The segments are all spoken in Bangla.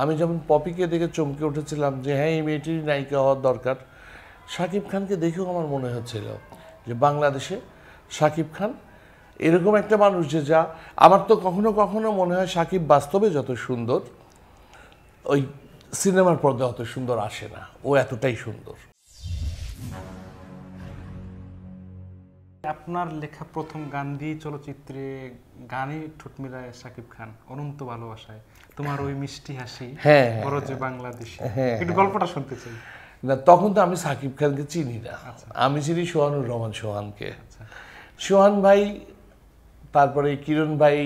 আমি যেমন পপিকে দেখে চমকে উঠেছিলাম যে হ্যাঁ এই মেয়েটির নায়িকা হওয়ার দরকার শাকিব খানকে দেখেও আমার মনে হচ্ছিল যে বাংলাদেশে শাকিব খান এরকম একটা মানুষ যে যা আমার তো কখনো কখনো মনে হয় শাকিব বাস্তবে যত সুন্দর ওই সিনেমার পর্দা অত সুন্দর আসে না ও এতটাই সুন্দর আপনার লেখা প্রথম গান দিয়ে চলচ্চিত্রে গানে ঠোঁট মিলায় সাকিব খান অনন্ত ভালোবাসায় তোমার ওই মিষ্টি হাসি হ্যাঁ, হ্যাঁ বড় যে হ্যাঁ। হ্যাঁ, একটু গল্পটা শুনতে চাই না তখন তো আমি সাকিব খানকে চিনি না আচ্ছা। আমি চিনি সোহানুর রহমান সোহানকে আচ্ছা। সোহান ভাই তারপরে কিরণ ভাই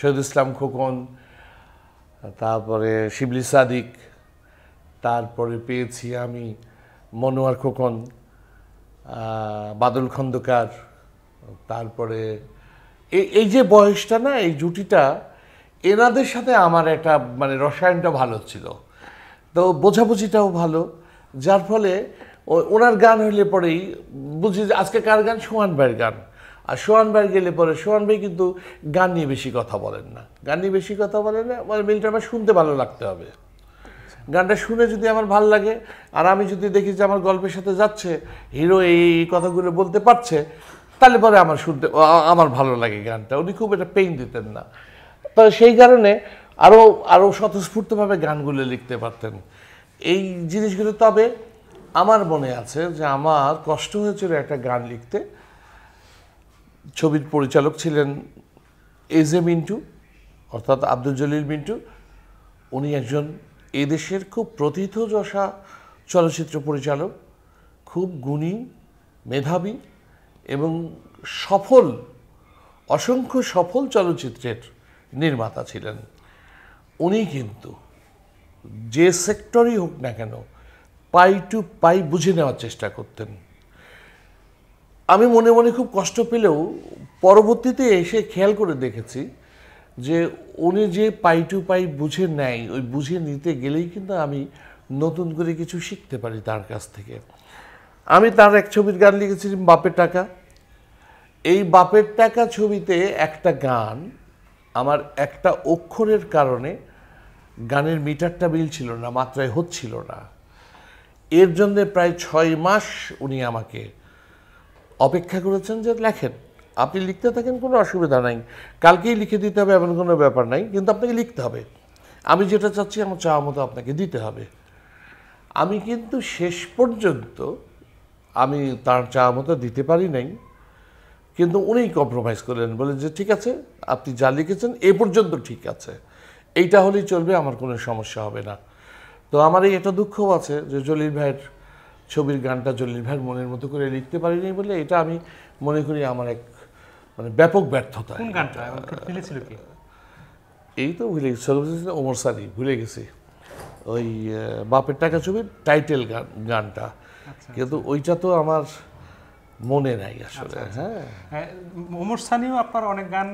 শহীদ ইসলাম খোকন তারপরে শিবলি সাদিক তারপরে পেয়েছি আমি মনোয়ার খোকন বাদল খন্দকার তারপরে এই যে বয়সটা না এই জুটিটা এনাদের সাথে আমার একটা মানে রসায়নটা ভালো ছিল তো বোঝাবুঝিটাও ভালো যার ফলে ওনার গান হলে পরেই বুঝি যে আজকে কার গান সোহান ভাইয়ের গান আর সোহান ভাই গেলে পরে সোহান ভাই কিন্তু গান নিয়ে বেশি কথা বলেন না গান নিয়ে বেশি কথা বলেন না মানে মিলটা আমার শুনতে ভালো লাগতে হবে গানটা শুনে যদি আমার ভাল লাগে আর আমি যদি দেখি যে আমার গল্পের সাথে যাচ্ছে হিরো এই কথাগুলো বলতে পারছে তাহলে পরে আমার শুনতে আমার ভালো লাগে গানটা উনি খুব এটা পেইন দিতেন না তো সেই কারণে আরও আরও স্বতঃস্ফূর্তভাবে গানগুলো লিখতে পারতেন এই জিনিসগুলো তবে আমার মনে আছে যে আমার কষ্ট হয়েছিল একটা গান লিখতে ছবির পরিচালক ছিলেন এজ এ মিন্টু অর্থাৎ আব্দুল জলিল মিন্টু উনি একজন এদেশের খুব প্রথিতযশা চলচ্চিত্র পরিচালক খুব গুণী মেধাবী এবং সফল অসংখ্য সফল চলচ্চিত্রের নির্মাতা ছিলেন উনি কিন্তু যে সেক্টরই হোক না কেন পাই টু পাই বুঝে নেওয়ার চেষ্টা করতেন আমি মনে মনে খুব কষ্ট পেলেও পরবর্তীতে এসে খেয়াল করে দেখেছি যে উনি যে পাই টু পাই বুঝে নেয় ওই বুঝে নিতে গেলেই কিন্তু আমি নতুন করে কিছু শিখতে পারি তার কাছ থেকে আমি তার এক ছবির গান লিখেছিলাম বাপের টাকা এই বাপের টাকা ছবিতে একটা গান আমার একটা অক্ষরের কারণে গানের মিটারটা বিল ছিল না মাত্রায় হচ্ছিল না এর জন্যে প্রায় ছয় মাস উনি আমাকে অপেক্ষা করেছেন যে লেখেন আপনি লিখতে থাকেন কোনো অসুবিধা নাই কালকেই লিখে দিতে হবে এমন কোনো ব্যাপার নাই কিন্তু আপনাকে লিখতে হবে আমি যেটা চাচ্ছি আমার চাওয়া মতো আপনাকে দিতে হবে আমি কিন্তু শেষ পর্যন্ত আমি তার চাওয়া মতো দিতে পারি নাই কিন্তু উনি কম্প্রোমাইজ করলেন বলে যে ঠিক আছে আপনি যা লিখেছেন এ পর্যন্ত ঠিক আছে এইটা হলেই চলবে আমার কোনো সমস্যা হবে না তো আমার এই একটা দুঃখও আছে যে জলিল ভাইয়ের ছবির গানটা জলির ভাইয়ের মনের মতো করে লিখতে পারিনি বলে এটা আমি মনে করি আমার এক মানে ব্যাপক ব্যর্থতা গানটা এই তো ভুলে গেছি ওমর সারি ভুলে গেছি ওই বাপের টাকা ছবির টাইটেল গান গানটা আচ্ছা, কিন্তু আচ্ছা। ওইটা তো আমার মনে নাই আসলে আচ্ছা, আচ্ছা। হ্যাঁ ওমর হ্যাঁ, সানিও আপনার অনেক গান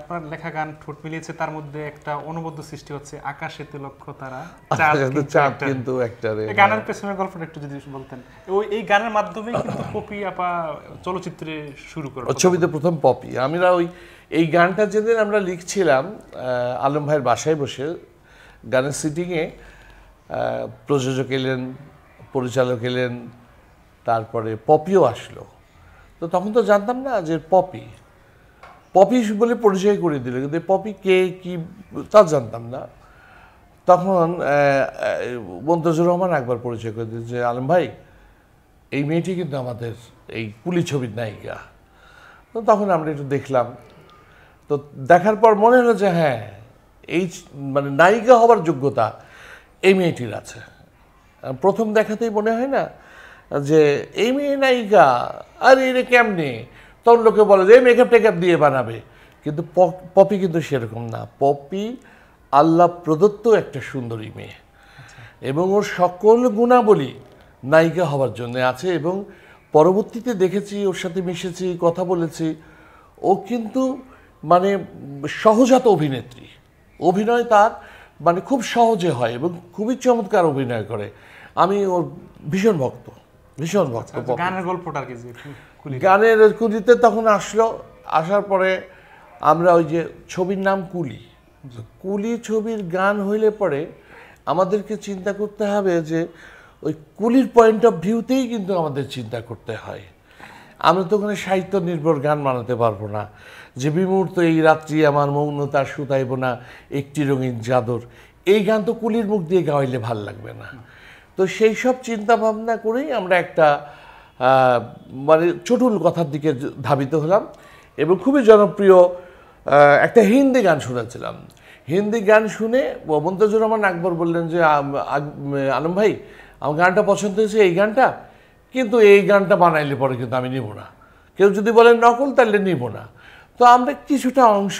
আপনার লেখা গান ঠোঁট মিলিয়েছে তার মধ্যে একটা অনুবদ্ধ সৃষ্টি হচ্ছে আকাশেতে লক্ষ্য তারা আচ্ছা, চাঁদ কিন্তু একটা গানের হ্যাঁ। পেছনের গল্পটা একটু যদি বলতেন ওই এই গানের মাধ্যমে কিন্তু পপি আপা চলচ্চিত্রে শুরু করলো ছবিতে প্রথম পপি আমরা ওই এই গানটা যেদিন আমরা লিখছিলাম আলম ভাইয়ের বাসায় বসে গানের সিটিংয়ে প্রযোজক এলেন পরিচালক এলেন তারপরে পপিও আসলো তো তখন তো জানতাম না যে পপি পপি বলে পরিচয় করে দিল কিন্তু পপি কে কি তা জানতাম না তখন মন্তজুর রহমান একবার পরিচয় করে দিল যে আলম ভাই এই মেয়েটি কিন্তু আমাদের এই পুলি ছবির নায়িকা তো তখন আমরা একটু দেখলাম তো দেখার পর মনে হলো যে হ্যাঁ এই মানে নায়িকা হওয়ার যোগ্যতা এই মেয়েটির আছে প্রথম দেখাতেই মনে হয় না যে এই মেয়ে নায়িকা আরে এটা কেমনে তখন লোকে বলে যে এই মেকআপ টেকআপ দিয়ে বানাবে কিন্তু পপি কিন্তু সেরকম না পপি আল্লাহ প্রদত্ত একটা সুন্দরী মেয়ে আচ্ছা। এবং ওর সকল গুণাবলী নায়িকা হওয়ার জন্য আছে এবং পরবর্তীতে দেখেছি ওর সাথে মিশেছি কথা বলেছি ও কিন্তু মানে সহজাত অভিনেত্রী অভিনয় তার মানে খুব সহজে হয় এবং খুবই চমৎকার অভিনয় করে আমি ওর ভীষণ ভক্ত ভীষণ আচ্ছা, আচ্ছা, ভক্ত গানের গল্পটা কি গানের কুলিতে তখন আসলো আসার পরে আমরা ওই যে ছবির নাম কুলি কুলি ছবির গান হইলে পরে আমাদেরকে চিন্তা করতে হবে যে ওই কুলির পয়েন্ট অফ ভিউতেই কিন্তু আমাদের চিন্তা করতে হয় আমরা তো ওখানে সাহিত্য নির্ভর গান বানাতে পারবো না যে বিমূর্ত এই রাত্রি আমার মৌনতা শুতাইব না একটি রঙিন জাদর এই গান তো কুলির মুখ দিয়ে গাওয়াইলে ভাল লাগবে না তো সেই সব চিন্তাভাবনা করেই আমরা একটা মানে চটুল কথার দিকে ধাবিত হলাম এবং খুবই জনপ্রিয় একটা হিন্দি গান শুনেছিলাম হিন্দি গান শুনে মমতাজুর রহমান আকবর বললেন যে আলম ভাই আমার গানটা পছন্দ হয়েছে এই গানটা কিন্তু এই গানটা বানাইলে পরে কিন্তু আমি নিব না কেউ যদি বলেন নকল তাহলে নিব না তো আমরা কিছুটা অংশ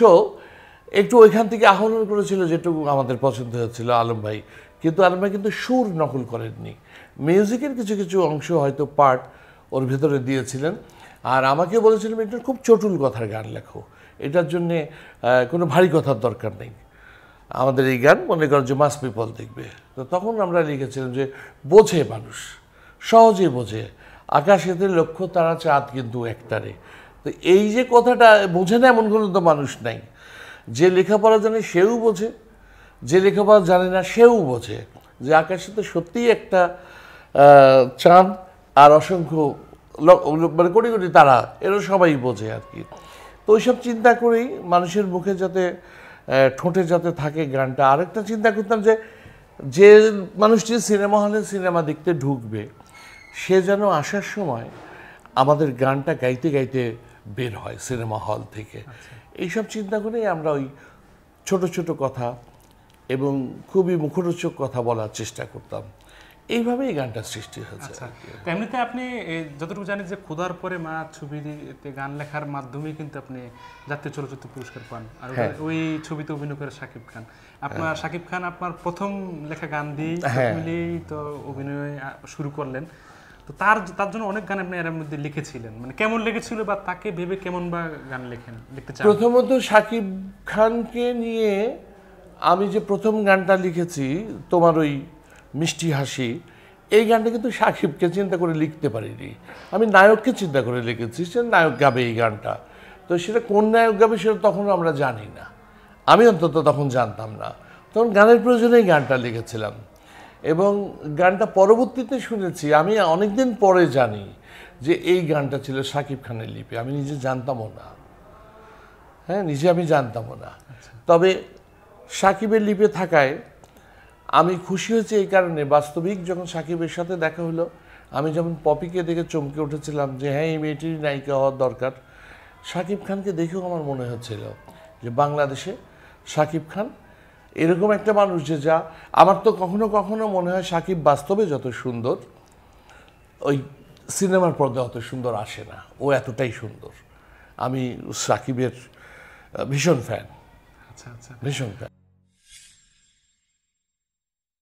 একটু ওইখান থেকে আহরণ করেছিল যেটুকু আমাদের পছন্দ হচ্ছিল আলম ভাই কিন্তু আলমা কিন্তু সুর নকল করেননি মিউজিকের কিছু কিছু অংশ হয়তো পার্ট ওর ভেতরে দিয়েছিলেন আর আমাকে বলেছিলেন এটা খুব চটুল কথার গান লেখো এটার জন্যে কোনো ভারী কথার দরকার নেই আমাদের এই গান মনে করো যে মাস পিপল দেখবে তো তখন আমরা লিখেছিলাম যে বোঝে মানুষ সহজে বোঝে আকাশেতে লক্ষ্য তারা চাঁদ কিন্তু একটারে তো এই যে কথাটা বোঝে না এমন কোনো তো মানুষ নাই যে লেখাপড়া জানে সেও বোঝে যে লেখাপড়া জানে না সেও বোঝে যে আকাশে তো সত্যিই একটা চাঁদ আর অসংখ্য মানে কোটি কোটি তারা এরা সবাই বোঝে আর কি তো ওইসব চিন্তা করেই মানুষের মুখে যাতে ঠোঁটে যাতে থাকে গানটা আরেকটা চিন্তা করতাম যে যে মানুষটি সিনেমা হলে সিনেমা দেখতে ঢুকবে সে যেন আসার সময় আমাদের গানটা গাইতে গাইতে বের হয় সিনেমা হল থেকে আচ্ছা। এইসব চিন্তা করেই আমরা ওই ছোট ছোট কথা এবং খুবই মুখরোচক কথা বলার চেষ্টা করতাম এইভাবে এই গানটা সৃষ্টি হয়েছে এমনিতে আচ্ছা, আপনি যতটুকু জানেন যে খোদার পরে মা ছবিতে গান লেখার মাধ্যমে কিন্তু আপনি জাতীয় চলচ্চিত্র পুরস্কার পান আর ওই হ্যাঁ। ছবিতে অভিনয় করে শাকিব খান আপনার হ্যাঁ। শাকিব খান আপনার প্রথম লেখা গান দিয়ে হ্যাঁ। মিলেই তো অভিনয় শুরু করলেন তো তার তার জন্য অনেক গান আপনি এর মধ্যে লিখেছিলেন মানে কেমন লেগেছিল বা তাকে ভেবে কেমন বা গান লেখেন লিখতে চান প্রথমত শাকিব খানকে নিয়ে আমি যে প্রথম গানটা লিখেছি তোমার ওই মিষ্টি হাসি এই গানটা কিন্তু সাকিবকে চিন্তা করে লিখতে পারিনি আমি নায়ককে চিন্তা করে লিখেছি সে নায়ক গাবে এই গানটা তো সেটা কোন নায়ক গাবে সেটা তখন আমরা জানি না আমি অন্তত তখন জানতাম না তখন গানের প্রয়োজনেই গানটা লিখেছিলাম এবং গানটা পরবর্তীতে শুনেছি আমি অনেকদিন পরে জানি যে এই গানটা ছিল সাকিব খানের লিপি আমি নিজে জানতামও না হ্যাঁ নিজে আমি জানতামও না আচ্ছা। তবে সাকিবের লিপে থাকায় আমি খুশি হয়েছি এই কারণে বাস্তবিক যখন সাকিবের সাথে দেখা হলো আমি যেমন পপিকে দেখে চমকে উঠেছিলাম যে হ্যাঁ এই মেয়েটির নায়িকা হওয়ার দরকার সাকিব খানকে দেখেও আমার মনে হচ্ছিল যে বাংলাদেশে সাকিব খান এরকম একটা মানুষ যে যা আমার তো কখনো কখনো মনে হয় সাকিব বাস্তবে যত সুন্দর ওই সিনেমার পর্দা অত সুন্দর আসে না ও এতটাই সুন্দর আমি সাকিবের ভীষণ ফ্যান আচ্ছা আচ্ছা ভীষণ ফ্যান